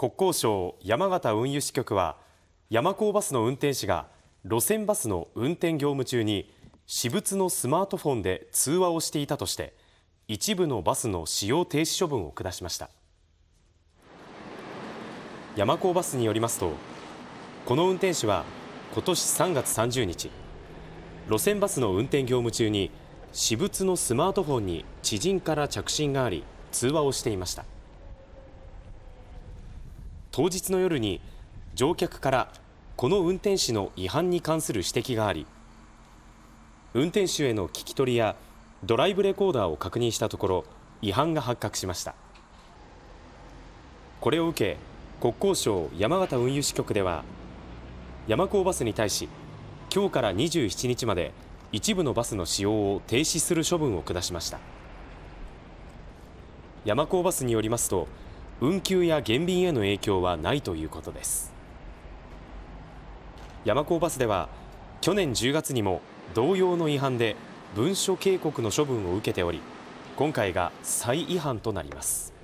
国交省山形運輸支局は山高バスの運転士が路線バスの運転業務中に私物のスマートフォンで通話をしていたとして一部のバスの使用停止処分を下しました山高バスによりますとこの運転士は今年3月30日路線バスの運転業務中に私物のスマートフォンに知人から着信があり通話をしていました当日の夜に乗客からこの運転士の違反に関する指摘があり運転手への聞き取りやドライブレコーダーを確認したところ違反が発覚しましたこれを受け国交省山形運輸支局では山高バスに対し今日から27日まで一部のバスの使用を停止する処分を下しました山高バスによりますと運休や減便への影響はないということです山高バスでは去年10月にも同様の違反で文書警告の処分を受けており今回が再違反となります